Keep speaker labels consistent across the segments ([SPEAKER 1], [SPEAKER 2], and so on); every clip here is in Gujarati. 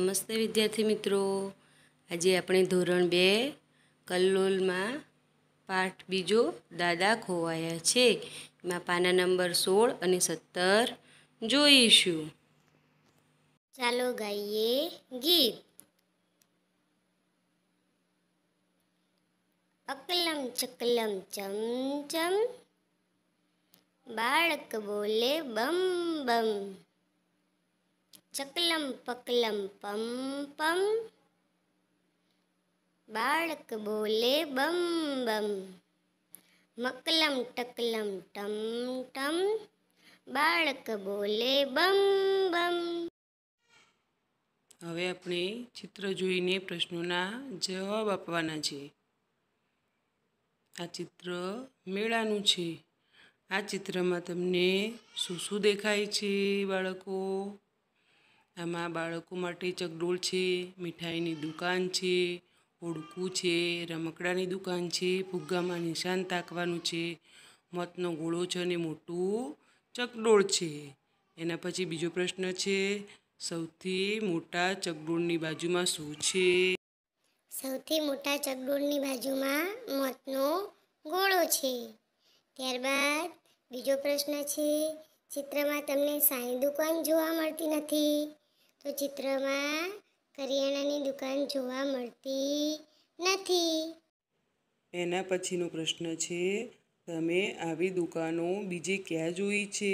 [SPEAKER 1] નમસ્તે વિદ્યાર્થી મિત્રો આજે આપણે ધોરણ બે કલ્લોલમાં પાઠ બીજો દાદા ખોવાયા છે એમાં પાના નંબર સોળ અને સત્તર જોઈશું
[SPEAKER 2] ચાલો ગાઈએ ગીત અકલમ ચકલમ ચમ ચમ બાળક બોલે બમ બમ ચકલમ પકલમ પમ પમ બાળક બોલે બમ બમ મકલમ ટકલમ ટમ ટમ બાળક બોલે બમ બમ
[SPEAKER 3] હવે આપણે ચિત્ર જોઈને પ્રશ્નોના જવાબ આપવાના છે આ ચિત્ર મેળાનું છે આ ચિત્રમાં તમને શું શું દેખાય છે બાળકો આમાં બાળકો માટે ચકડોળ છે મીઠાઈની દુકાન છે હોડકું છે રમકડાની દુકાન છે ફુગ્ગામાં નિશાન તાકવાનું છે મતનો ગોળો છે અને મોટું ચકડોળ છે એના પછી બીજો પ્રશ્ન છે સૌથી મોટા ચકડોળની બાજુમાં શું છે
[SPEAKER 2] સૌથી મોટા ચકડોળની બાજુમાં મતનો ગોળો છે ત્યારબાદ બીજો પ્રશ્ન છે ચિત્રમાં તમને સાની દુકાન જોવા મળતી નથી તો ચિત્રમાં કરિયાણાની દુકાન જોવા મળતી નથી
[SPEAKER 3] એના પછીનો પ્રશ્ન છે તમે આવી દુકાનો બીજે ક્યાં જોઈ છે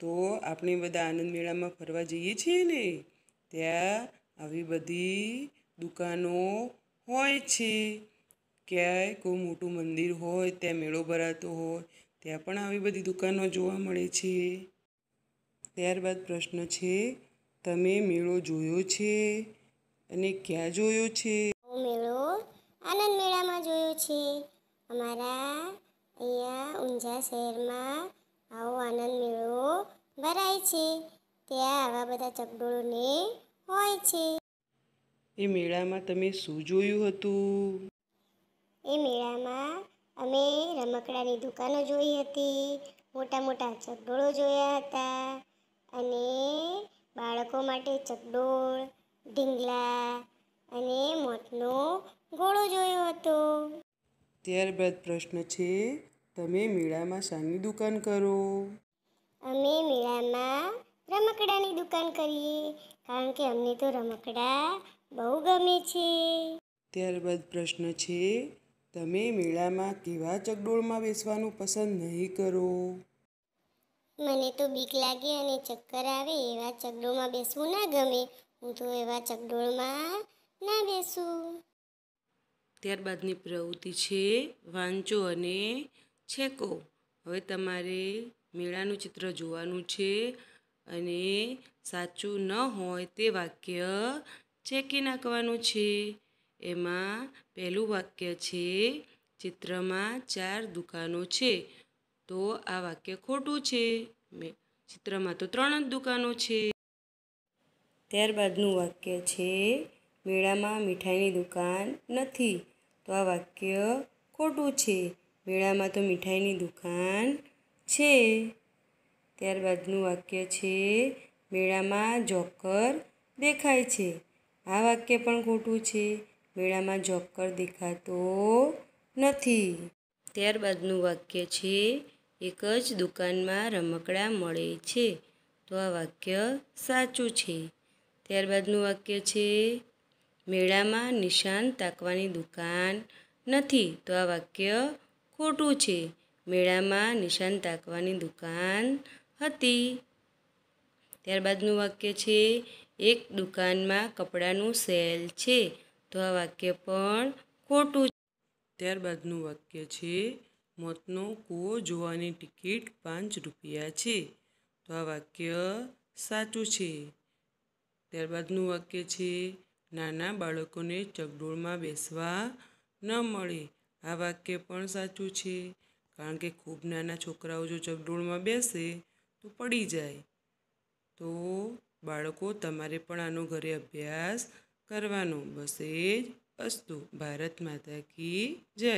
[SPEAKER 3] તો આપણે બધા આનંદ મેળામાં ફરવા જઈએ છીએ ને ત્યાં આવી બધી દુકાનો હોય છે ક્યાંય કોઈ મોટું મંદિર હોય ત્યાં મેળો ભરાતો હોય ત્યાં પણ આવી બધી દુકાનો જોવા મળે છે ત્યારબાદ પ્રશ્ન છે તમે મેળો જોયો છે અને ક્યાં જોયો છે
[SPEAKER 2] મેળો આનંદ મેળામાં જોયો છે અમારા અહીંયા ઊંઝા શહેરમાં આવો આનંદ મેળો ભરાય છે ત્યાં આવા બધા ચકડોળોને હોય છે
[SPEAKER 3] એ મેળામાં તમે શું જોયું હતું
[SPEAKER 2] એ મેળામાં અમે રમકડાની દુકાનો જોઈ હતી મોટા મોટા ચકડોળો જોયા હતા અને બાળકો માટે ચકડોળ ઢીંગલા અને મોતનો ઘોડો જોયો હતો
[SPEAKER 3] ત્યારબાદ પ્રશ્ન છે તમે મેળામાં શાની દુકાન કરો
[SPEAKER 2] અમે મેળામાં રમકડાની દુકાન કરીએ કારણ કે અમને તો રમકડા બહુ ગમે છે
[SPEAKER 3] ત્યારબાદ પ્રશ્ન છે તમે મેળામાં કેવા ચકડોળમાં બેસવાનું પસંદ નહીં કરો
[SPEAKER 2] મને તો બીક લાગે અને ચક્કર આવે એવા ચગડોળમાં બેસવું ના ગમે હું તો એવા ચગડોળમાં ના બેસું
[SPEAKER 1] ત્યારબાદની પ્રવૃત્તિ છે વાંચો અને છેકો હવે તમારે મેળાનું ચિત્ર જોવાનું છે અને સાચું ન હોય તે વાક્ય છેકી નાખવાનું છે એમાં પહેલું વાક્ય છે ચિત્રમાં ચાર દુકાનો છે તો આ વાક્ય ખોટું છે ચિત્રમાં તો ત્રણ જ દુકાનો છે ત્યારબાદનું વાક્ય છે મેળામાં મીઠાઈની દુકાન નથી તો આ વાક્ય ખોટું છે મેળામાં તો મીઠાઈની દુકાન છે ત્યારબાદનું વાક્ય છે મેળામાં જોકર દેખાય છે આ વાક્ય પણ ખોટું છે મેળામાં જોકર દેખાતો નથી ત્યારબાદનું વાક્ય છે એક જ દુકાનમાં રમકડાં મળે છે તો આ વાક્ય સાચું છે ત્યારબાદનું વાક્ય છે મેળામાં નિશાન તાકવાની દુકાન નથી તો આ વાક્ય ખોટું છે મેળામાં નિશાન તાકવાની દુકાન હતી ત્યારબાદનું વાક્ય છે એક દુકાનમાં કપડાનું સેલ છે તો આ વાક્ય પણ
[SPEAKER 3] ખોટું ત્યારબાદનું વાક્ય છે મોતનો કૂવો જોવાની ટિકિટ પાંચ રૂપિયા છે તો આ વાક્ય સાચું છે ત્યારબાદનું વાક્ય છે નાના બાળકોને ચગડોળમાં બેસવા ન મળે આ વાક્ય પણ સાચું છે કારણ કે ખૂબ નાના છોકરાઓ જો ચગડોળમાં બેસે તો પડી જાય તો બાળકો તમારે પણ આનો ઘરે અભ્યાસ કરવાનો બસ એ જ અસ્તુ ભારત માતા કી જય